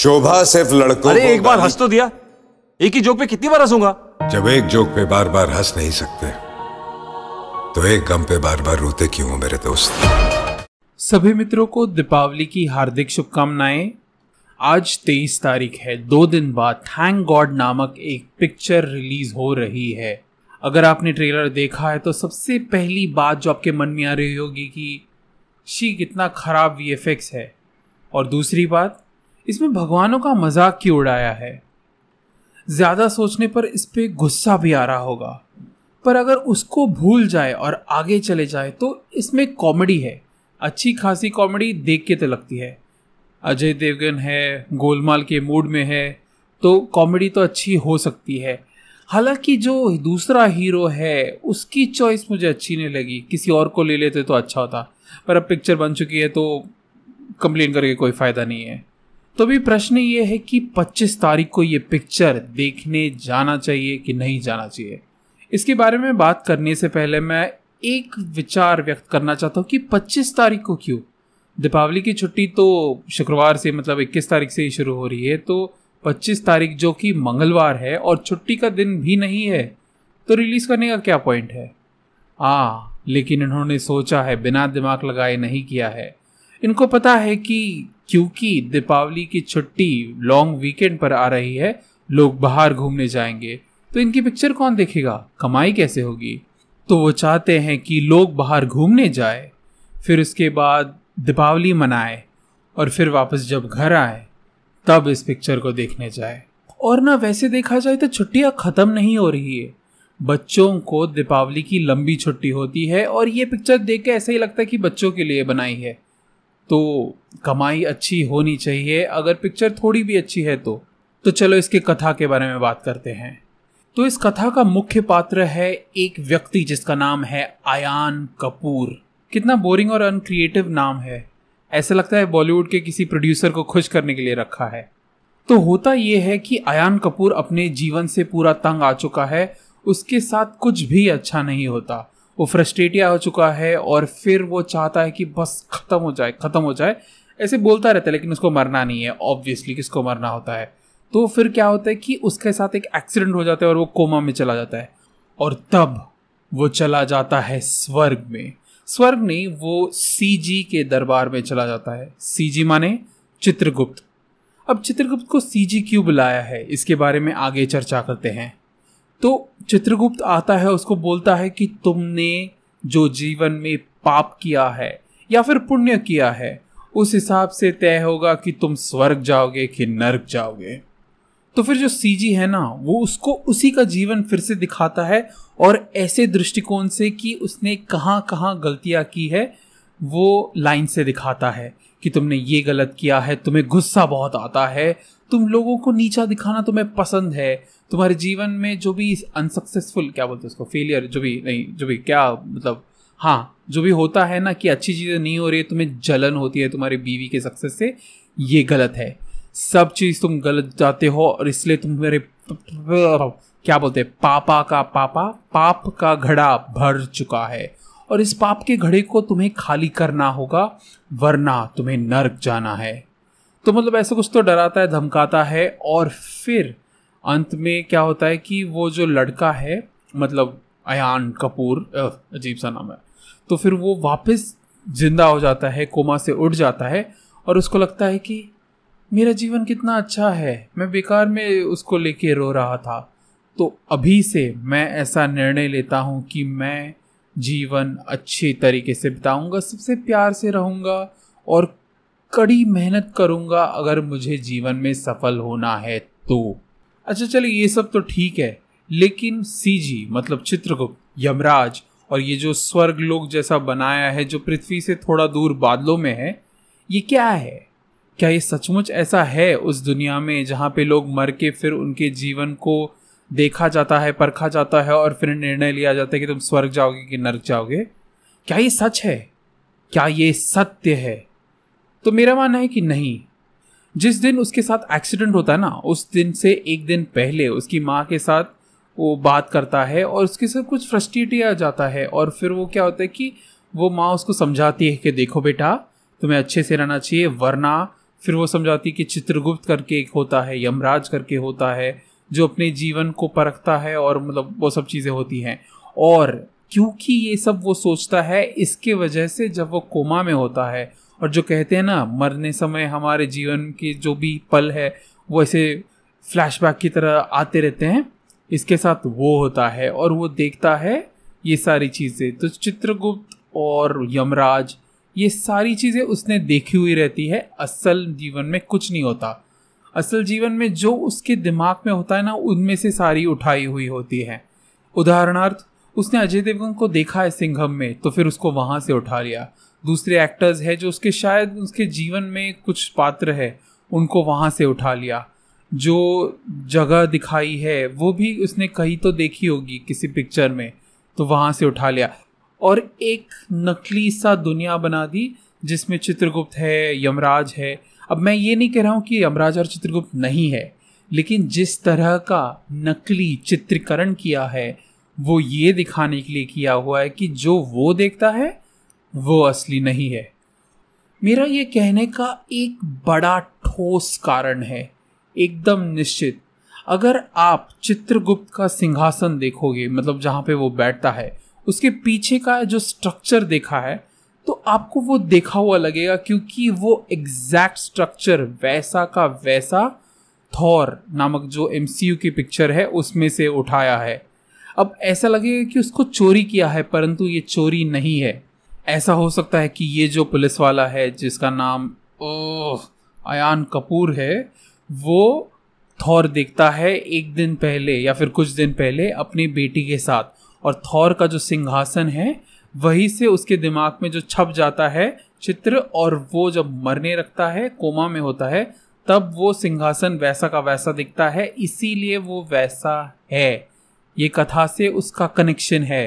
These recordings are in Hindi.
शोभा सिर्फ लड़कों अरे एक बार हंस तो दिया एक ही जोक पे कितनी बार हंसूंगा जब एक जोक पे बार बार हंस नहीं सकते तो एक गम पे बार बार रोते क्यों हो मेरे दोस्त सभी मित्रों को दीपावली की हार्दिक शुभकामनाएं आज तेईस तारीख है दो दिन बाद थैंक गॉड नामक एक पिक्चर रिलीज हो रही है अगर आपने ट्रेलर देखा है तो सबसे पहली बात जो आपके मन में आ रही होगी कि शी कितना ख़राब वी है और दूसरी बात इसमें भगवानों का मजाक क्यों उड़ाया है ज्यादा सोचने पर इस पर गुस्सा भी आ रहा होगा पर अगर उसको भूल जाए और आगे चले जाए तो इसमें कॉमेडी है अच्छी खासी कॉमेडी देख के तो लगती है अजय देवगन है गोलमाल के मूड में है तो कॉमेडी तो अच्छी हो सकती है हालांकि जो दूसरा हीरो है उसकी चॉइस मुझे अच्छी नहीं लगी किसी और को ले लेते तो अच्छा होता पर अब पिक्चर बन चुकी है तो कंप्लेन करके कोई फ़ायदा नहीं है तो भी प्रश्न ये है कि 25 तारीख को ये पिक्चर देखने जाना चाहिए कि नहीं जाना चाहिए इसके बारे में बात करने से पहले मैं एक विचार व्यक्त करना चाहता हूँ कि 25 तारीख को क्यों दीपावली की छुट्टी तो शुक्रवार से मतलब 21 तारीख से ही शुरू हो रही है तो 25 तारीख जो कि मंगलवार है और छुट्टी का दिन भी नहीं है तो रिलीज़ करने का क्या पॉइंट है हाँ लेकिन इन्होंने सोचा है बिना दिमाग लगाए नहीं किया है इनको पता है कि क्योंकि दीपावली की छुट्टी लॉन्ग वीकेंड पर आ रही है लोग बाहर घूमने जाएंगे तो इनकी पिक्चर कौन देखेगा कमाई कैसे होगी तो वो चाहते हैं कि लोग बाहर घूमने जाए फिर उसके बाद दीपावली मनाए और फिर वापस जब घर आए तब इस पिक्चर को देखने जाए और ना वैसे देखा जाए तो छुट्टियाँ ख़त्म नहीं हो रही है बच्चों को दीपावली की लंबी छुट्टी होती है और ये पिक्चर देख के ऐसा ही लगता है कि बच्चों के लिए बनाई है तो कमाई अच्छी होनी चाहिए अगर पिक्चर थोड़ी भी अच्छी है तो तो चलो इसके कथा के बारे में बात करते हैं तो इस कथा का मुख्य पात्र है एक व्यक्ति जिसका नाम है आयान कपूर कितना बोरिंग और अनक्रिएटिव नाम है ऐसा लगता है बॉलीवुड के किसी प्रोड्यूसर को खुश करने के लिए रखा है तो होता यह है कि आयान कपूर अपने जीवन से पूरा तंग आ चुका है उसके साथ कुछ भी अच्छा नहीं होता वो फ्रस्ट्रेटिया हो चुका है और फिर वो चाहता है कि बस ख़त्म हो जाए ख़त्म हो जाए ऐसे बोलता रहता है लेकिन उसको मरना नहीं है ऑब्वियसली किसको मरना होता है तो फिर क्या होता है कि उसके साथ एक एक्सीडेंट हो जाता है और वो कोमा में चला जाता है और तब वो चला जाता है स्वर्ग में स्वर्ग नहीं वो सीजी के दरबार में चला जाता है सीजी माने चित्रगुप्त अब चित्रगुप्त को सीजी क्यों बुलाया है इसके बारे में आगे चर्चा करते हैं तो चित्रगुप्त आता है उसको बोलता है कि तुमने जो जीवन में पाप किया है या फिर पुण्य किया है उस हिसाब से तय होगा कि तुम स्वर्ग जाओगे कि नर्क जाओगे तो फिर जो सीजी है ना वो उसको उसी का जीवन फिर से दिखाता है और ऐसे दृष्टिकोण से कि उसने कहाँ कहाँ गलतियाँ की है वो लाइन से दिखाता है कि तुमने ये गलत किया है तुम्हें गुस्सा बहुत आता है तुम लोगों को नीचा दिखाना तुम्हें पसंद है तुम्हारे जीवन में जो भी अनसक्सेसफुल क्या बोलते हैं उसको फेलियर जो भी नहीं जो भी क्या मतलब हाँ जो भी होता है ना कि अच्छी चीज़ें नहीं हो रही है तुम्हें जलन होती है तुम्हारी बीवी के सक्सेस से ये गलत है सब चीज़ तुम गलत जाते हो और इसलिए तुम मेरे क्या बोलते हैं पापा का पापा पाप का घड़ा भर चुका है और इस पाप के घड़े को तुम्हें खाली करना होगा वरना तुम्हें नर्क जाना है तो मतलब ऐसा कुछ तो डराता है धमकाता है और फिर अंत में क्या होता है कि वो जो लड़का है मतलब अयान कपूर अजीब सा नाम है तो फिर वो वापस जिंदा हो जाता है कोमा से उठ जाता है और उसको लगता है कि मेरा जीवन कितना अच्छा है मैं बेकार में उसको लेके रो रहा था तो अभी से मैं ऐसा निर्णय लेता हूँ कि मैं जीवन अच्छे तरीके से बिताऊंगा सबसे प्यार से रहूँगा और कड़ी मेहनत करूंगा अगर मुझे जीवन में सफल होना है तो अच्छा चलिए ये सब तो ठीक है लेकिन सीजी मतलब चित्रगुप्त यमराज और ये जो स्वर्ग लोग जैसा बनाया है जो पृथ्वी से थोड़ा दूर बादलों में है ये क्या है क्या ये सचमुच ऐसा है उस दुनिया में जहाँ पे लोग मर के फिर उनके जीवन को देखा जाता है परखा जाता है और फिर निर्णय लिया जाता है कि तुम स्वर्ग जाओगे कि नर्क जाओगे क्या ये सच है क्या ये सत्य है तो मेरा मानना है कि नहीं जिस दिन उसके साथ एक्सीडेंट होता है ना उस दिन से एक दिन पहले उसकी माँ के साथ वो बात करता है और उसके साथ कुछ फ्रस्ट्रेट आ जाता है और फिर वो क्या होता है कि वो माँ उसको समझाती है कि देखो बेटा तुम्हें अच्छे से रहना चाहिए वरना फिर वो समझाती कि चित्रगुप्त करके एक होता है यमराज करके होता है जो अपने जीवन को परखता है और मतलब वो सब चीज़ें होती हैं और क्योंकि ये सब वो सोचता है इसके वजह से जब वो कोमा में होता है और जो कहते हैं ना मरने समय हमारे जीवन के जो भी पल है वो ऐसे फ्लैशबैक की तरह आते रहते हैं इसके साथ वो होता है और वो देखता है ये सारी चीज़ें तो चित्रगुप्त और यमराज ये सारी चीज़ें उसने देखी हुई रहती है असल जीवन में कुछ नहीं होता असल जीवन में जो उसके दिमाग में होता है ना उनमें से सारी उठाई हुई होती है उदाहरणार्थ उसने अजय देवगन को देखा है सिंघम में तो फिर उसको वहाँ से उठा लिया दूसरे एक्टर्स है जो उसके शायद उसके जीवन में कुछ पात्र है उनको वहाँ से उठा लिया जो जगह दिखाई है वो भी उसने कहीं तो देखी होगी किसी पिक्चर में तो वहाँ से उठा लिया और एक नकली सा दुनिया बना दी जिसमें चित्रगुप्त है यमराज है अब मैं ये नहीं कह रहा हूँ कि यमराज और चित्रगुप्त नहीं है लेकिन जिस तरह का नकली चित्रीकरण किया है वो ये दिखाने के लिए किया हुआ है कि जो वो देखता है वो असली नहीं है मेरा ये कहने का एक बड़ा ठोस कारण है एकदम निश्चित अगर आप चित्रगुप्त का सिंहासन देखोगे मतलब जहाँ पे वो बैठता है उसके पीछे का जो स्ट्रक्चर देखा है तो आपको वो देखा हुआ लगेगा क्योंकि वो एग्जैक्ट स्ट्रक्चर वैसा का वैसा थॉर नामक जो एम की पिक्चर है उसमें से उठाया है अब ऐसा लगेगा कि उसको चोरी किया है परंतु ये चोरी नहीं है ऐसा हो सकता है कि ये जो पुलिस वाला है जिसका नाम ओह अयान कपूर है वो थौर देखता है एक दिन पहले या फिर कुछ दिन पहले अपनी बेटी के साथ और थौर का जो सिंहासन है वही से उसके दिमाग में जो छप जाता है चित्र और वो जब मरने रखता है कोमा में होता है तब वो सिंहासन वैसा का वैसा दिखता है इसीलिए वो वैसा है ये कथा से उसका कनेक्शन है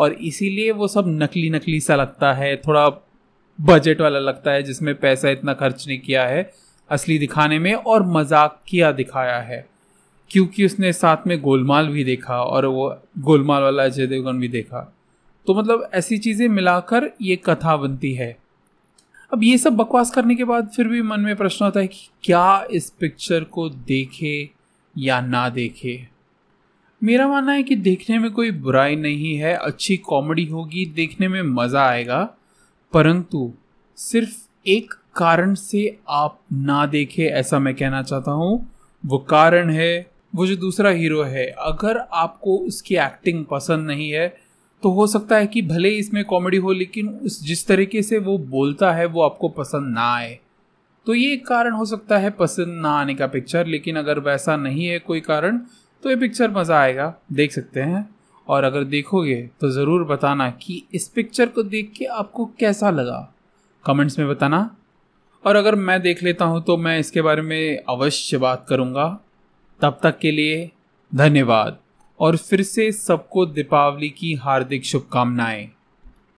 और इसीलिए वो सब नकली नकली सा लगता है थोड़ा बजट वाला लगता है जिसमें पैसा इतना खर्च नहीं किया है असली दिखाने में और मजाक किया दिखाया है क्योंकि उसने साथ में गोलमाल भी देखा और वो गोलमाल वाला अजय देवगन भी देखा तो मतलब ऐसी चीज़ें मिलाकर ये कथा बनती है अब ये सब बकवास करने के बाद फिर भी मन में प्रश्न होता है कि क्या इस पिक्चर को देखे या ना देखे मेरा मानना है कि देखने में कोई बुराई नहीं है अच्छी कॉमेडी होगी देखने में मज़ा आएगा परंतु सिर्फ एक कारण से आप ना देखें ऐसा मैं कहना चाहता हूँ वो कारण है वो जो दूसरा हीरो है अगर आपको उसकी एक्टिंग पसंद नहीं है तो हो सकता है कि भले इसमें कॉमेडी हो लेकिन उस जिस तरीके से वो बोलता है वो आपको पसंद ना आए तो ये एक कारण हो सकता है पसंद ना आने का पिक्चर लेकिन अगर वैसा नहीं है कोई कारण तो ये पिक्चर मज़ा आएगा देख सकते हैं और अगर देखोगे तो ज़रूर बताना कि इस पिक्चर को देख के आपको कैसा लगा कमेंट्स में बताना और अगर मैं देख लेता हूँ तो मैं इसके बारे में अवश्य बात करूँगा तब तक के लिए धन्यवाद और फिर से सबको दीपावली की हार्दिक शुभकामनाएं